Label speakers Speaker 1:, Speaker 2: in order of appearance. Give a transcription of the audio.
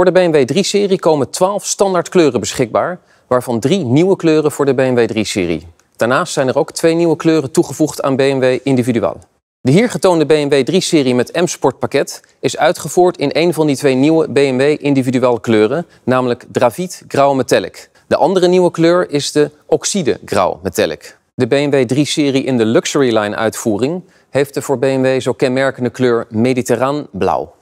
Speaker 1: Voor de BMW 3-serie komen 12 standaard kleuren beschikbaar, waarvan drie nieuwe kleuren voor de BMW 3-serie. Daarnaast zijn er ook twee nieuwe kleuren toegevoegd aan BMW individuaal. De hier getoonde BMW 3-serie met M-Sport pakket is uitgevoerd in een van die twee nieuwe BMW individueel kleuren, namelijk Dravit Grauw Metallic. De andere nieuwe kleur is de Oxide Grauw Metallic. De BMW 3-serie in de Luxury Line uitvoering heeft de voor BMW zo kenmerkende kleur Mediterraan Blauw.